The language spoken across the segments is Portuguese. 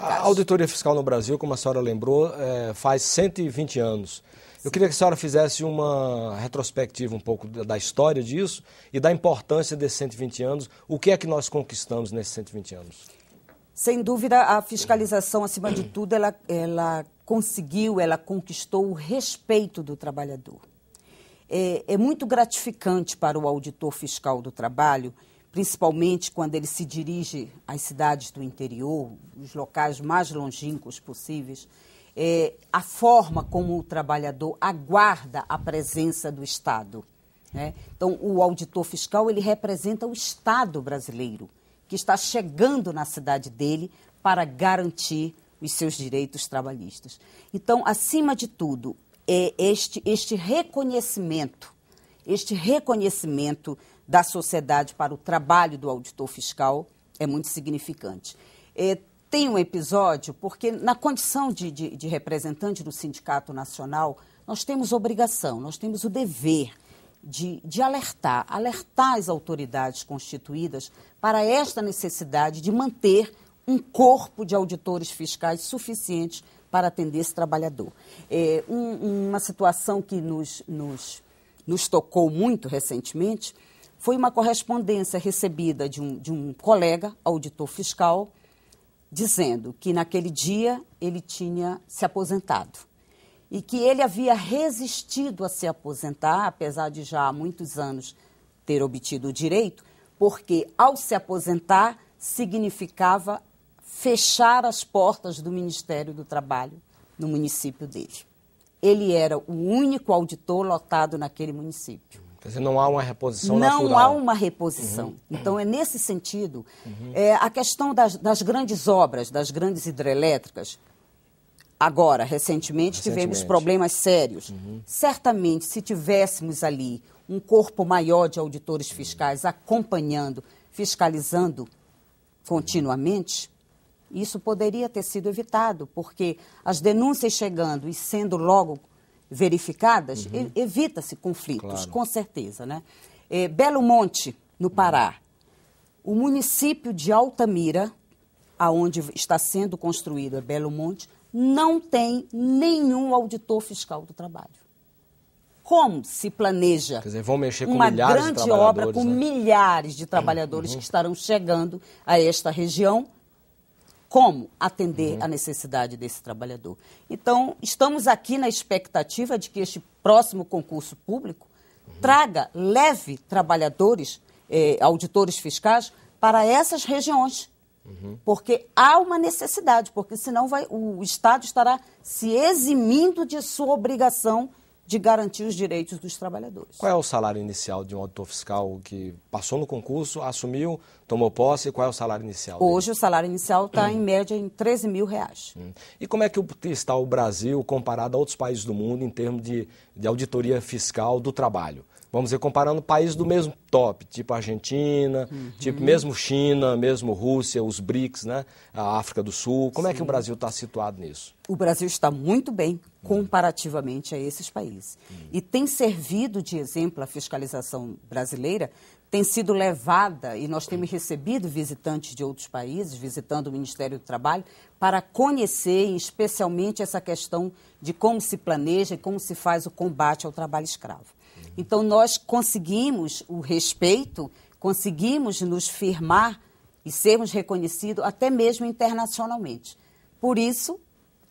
A auditoria fiscal no Brasil, como a senhora lembrou, é, faz 120 anos. Eu queria que a senhora fizesse uma retrospectiva um pouco da história disso e da importância desses 120 anos. O que é que nós conquistamos nesses 120 anos? Sem dúvida, a fiscalização, acima de tudo, ela, ela conseguiu, ela conquistou o respeito do trabalhador. É, é muito gratificante para o auditor fiscal do trabalho principalmente quando ele se dirige às cidades do interior, os locais mais longínquos possíveis, é, a forma como o trabalhador aguarda a presença do Estado. Né? Então, o auditor fiscal ele representa o Estado brasileiro que está chegando na cidade dele para garantir os seus direitos trabalhistas. Então, acima de tudo, é este, este reconhecimento este reconhecimento da sociedade para o trabalho do auditor fiscal é muito significante. É, tem um episódio, porque na condição de, de, de representante do Sindicato Nacional, nós temos obrigação, nós temos o dever de, de, alertar, alertar as autoridades constituídas para esta necessidade de manter um corpo de auditores fiscais suficientes para atender esse trabalhador. É, um, uma situação que nos, nos nos tocou muito recentemente, foi uma correspondência recebida de um, de um colega, auditor fiscal, dizendo que naquele dia ele tinha se aposentado e que ele havia resistido a se aposentar, apesar de já há muitos anos ter obtido o direito, porque ao se aposentar significava fechar as portas do Ministério do Trabalho no município dele ele era o único auditor lotado naquele município. Quer dizer, não há uma reposição Não natural. há uma reposição. Uhum. Então, é nesse sentido. Uhum. É, a questão das, das grandes obras, das grandes hidrelétricas, Agora, recentemente, recentemente, tivemos problemas sérios. Uhum. Certamente, se tivéssemos ali um corpo maior de auditores fiscais uhum. acompanhando, fiscalizando continuamente, isso poderia ter sido evitado, porque as denúncias chegando e sendo logo verificadas, uhum. evita-se conflitos, claro. com certeza. Né? É, Belo Monte, no Pará. O município de Altamira, aonde está sendo construído é Belo Monte, não tem nenhum auditor fiscal do trabalho. Como se planeja dizer, uma grande obra com né? milhares de uhum. trabalhadores uhum. que estarão chegando a esta região como atender uhum. à necessidade desse trabalhador. Então, estamos aqui na expectativa de que este próximo concurso público uhum. traga, leve trabalhadores, eh, auditores fiscais para essas regiões. Uhum. Porque há uma necessidade, porque senão vai, o Estado estará se eximindo de sua obrigação de garantir os direitos dos trabalhadores. Qual é o salário inicial de um auditor fiscal que passou no concurso, assumiu, tomou posse? Qual é o salário inicial? Dele? Hoje o salário inicial está em hum. média em 13 mil reais. Hum. E como é que está o Brasil comparado a outros países do mundo em termos de, de auditoria fiscal do trabalho? Vamos dizer, comparando países do mesmo top, tipo Argentina, uhum. tipo mesmo China, mesmo Rússia, os BRICS, né? a África do Sul. Como Sim. é que o Brasil está situado nisso? o Brasil está muito bem comparativamente a esses países. E tem servido de exemplo a fiscalização brasileira, tem sido levada, e nós temos recebido visitantes de outros países, visitando o Ministério do Trabalho, para conhecer especialmente essa questão de como se planeja e como se faz o combate ao trabalho escravo. Então, nós conseguimos o respeito, conseguimos nos firmar e sermos reconhecidos até mesmo internacionalmente. Por isso,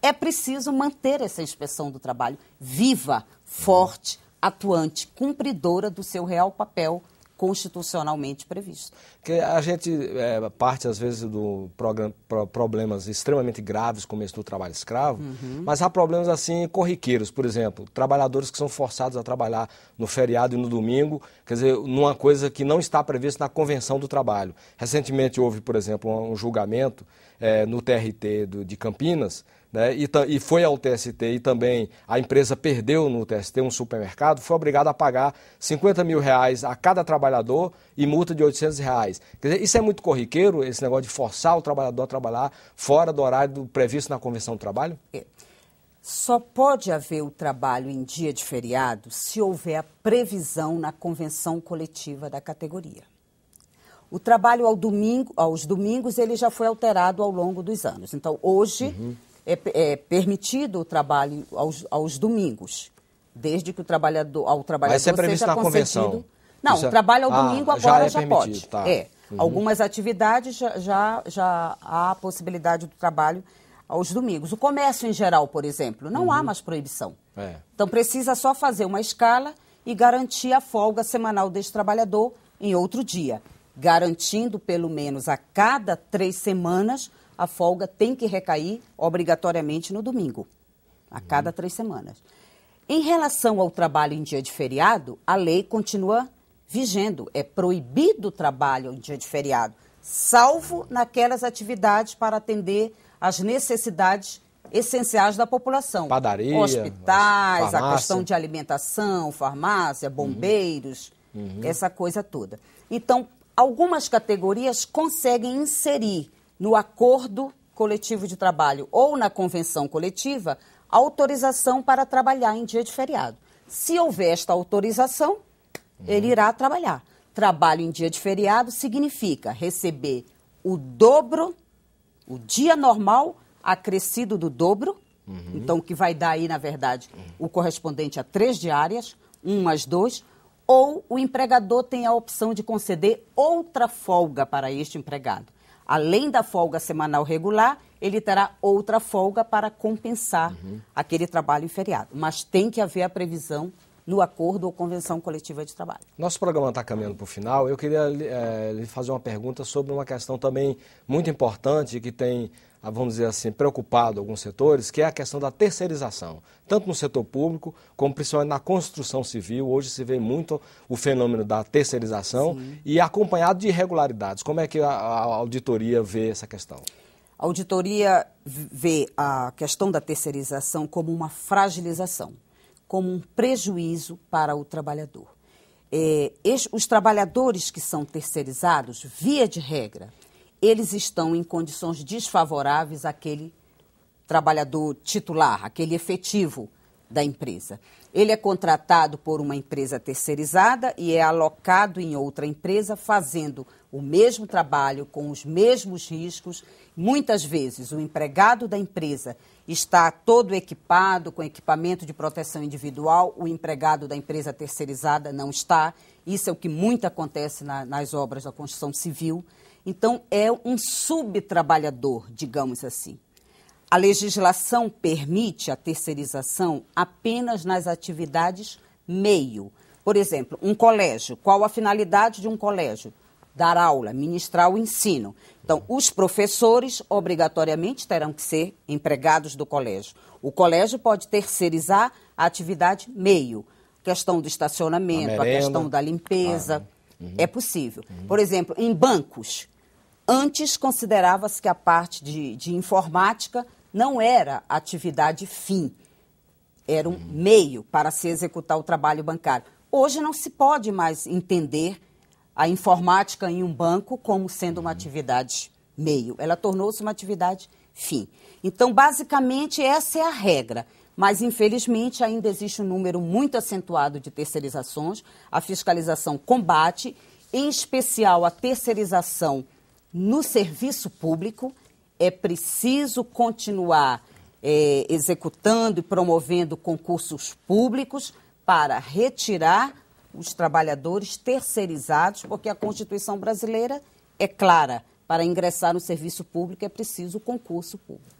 é preciso manter essa inspeção do trabalho viva, forte, atuante, cumpridora do seu real papel constitucionalmente previsto. Que a gente é, parte, às vezes, do pro, problemas extremamente graves, como esse do trabalho escravo, uhum. mas há problemas, assim, corriqueiros. Por exemplo, trabalhadores que são forçados a trabalhar no feriado e no domingo, quer dizer, numa coisa que não está prevista na Convenção do Trabalho. Recentemente houve, por exemplo, um julgamento é, no TRT do, de Campinas, né, e, e, foi ao TST e também a empresa perdeu no TST um supermercado, foi obrigada a pagar 50 mil reais a cada trabalhador e multa de 800 reais. Quer dizer, isso é muito corriqueiro, esse negócio de forçar o trabalhador a trabalhar fora do horário previsto na Convenção do Trabalho? É. Só pode haver o trabalho em dia de feriado se houver a previsão na convenção coletiva da categoria. O trabalho ao domingo, aos domingos ele já foi alterado ao longo dos anos. Então, hoje, uhum é, é permitido o trabalho aos, aos, domingos, desde que o trabalhador, ao trabalhador Mas é previsto na convenção. Não, o é- trabalho ao ah, domingo agora já, é já pode. Tá. É. Uhum. Algumas atividades já, já, já há a possibilidade do trabalho aos domingos. O comércio em geral, por exemplo, não uhum. há mais proibição. É. Então precisa só fazer uma escala e garantir a folga semanal deste trabalhador em outro dia garantindo pelo menos a cada três semanas, a folga tem que recair obrigatoriamente no domingo, a uhum. cada uhum. três semanas. Em relação ao trabalho em dia de feriado, a lei continua vigendo. É proibido o trabalho em dia de feriado, salvo naquelas atividades para atender às necessidades essenciais da população. Padaria, hospitais, farmácia. a questão de alimentação, farmácia, uhum. bombeiros, uhum. Uhum. essa coisa toda. Então, algumas categorias conseguem inserir no acordo coletivo de trabalho ou na convenção coletiva autorização para trabalhar em dia de feriado. Se houver esta autorização, uhum. ele irá trabalhar. Trabalho em dia de feriado significa receber o dobro, o dia normal acrescido do dobro, uhum. então que vai dar aí, na verdade, o correspondente a três diárias, um mais dois, ou o empregador tem a opção de conceder outra folga para este empregado. Além da folga semanal regular, ele terá outra folga para compensar uhum. aquele trabalho feriado. Mas tem que haver a previsão no acordo ou convenção coletiva de trabalho. Nosso programa está caminhando para o final. Eu queria é, lhe fazer uma pergunta sobre uma questão também muito importante que tem, ah, vamos dizer assim, preocupado alguns setores, que é a questão da terceirização, tanto no setor público como principalmente na construção civil. Hoje se vê muito o fenômeno da terceirização Sim. e acompanhado de irregularidades. Como é que a, a auditoria vê essa questão? A auditoria vê a questão da terceirização como uma fragilização como um prejuízo para o trabalhador. É, os trabalhadores que são terceirizados, via de regra, eles estão em condições desfavoráveis àquele trabalhador titular, aquele efetivo da empresa. Ele é contratado por uma empresa terceirizada e é alocado em outra empresa fazendo o mesmo trabalho com os mesmos riscos. Muitas vezes, o empregado da empresa está todo equipado com equipamento de proteção individual, o empregado da empresa terceirizada não está. Isso é o que muito acontece na, nas obras da construção civil. Então, é um subtrabalhador, digamos assim. A legislação permite a terceirização apenas nas atividades meio. Por exemplo, um colégio. Qual a finalidade de um colégio? dar aula, ministrar o ensino. Então, os professores obrigatoriamente terão que ser empregados do colégio. O colégio pode terceirizar a atividade meio, questão do estacionamento, a, a questão da ah, limpeza. Ah, uhum. É possível. Uhum. Por exemplo, em bancos, antes considerava-se que a parte de, de, informática não era atividade fim, era um uhum. meio para se executar o trabalho bancário. Hoje não se pode mais entender a informática em um banco como sendo uma atividade meio. Ela tornou-se uma atividade fim. Então, basicamente, essa é a regra. Mas, infelizmente, ainda existe um número muito acentuado de terceirizações. A fiscalização combate, em especial a terceirização no serviço público. É preciso continuar é, executando e promovendo concursos públicos para retirar os trabalhadores terceirizados, porque a Constituição brasileira é clara: para ingressar no serviço público é preciso concurso público.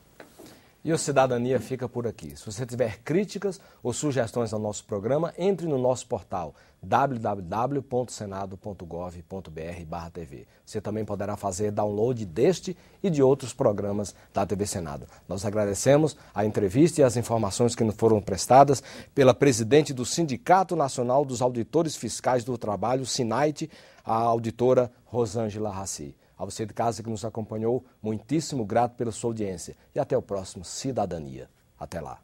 E o Cidadania fica por aqui. Se você tiver críticas ou sugestões ao nosso programa, entre no nosso portal www.senado.gov.br/tv. Você também poderá fazer download deste e de outros programas da TV Senado. Nós agradecemos a entrevista e as informações que nos foram prestadas pela presidente do Sindicato Nacional dos Auditores Fiscais do Trabalho, SINAIT, a auditora Rosângela Raci. A você de casa que nos acompanhou, muitíssimo grato pela sua audiência e até o próximo Cidadania. Até lá.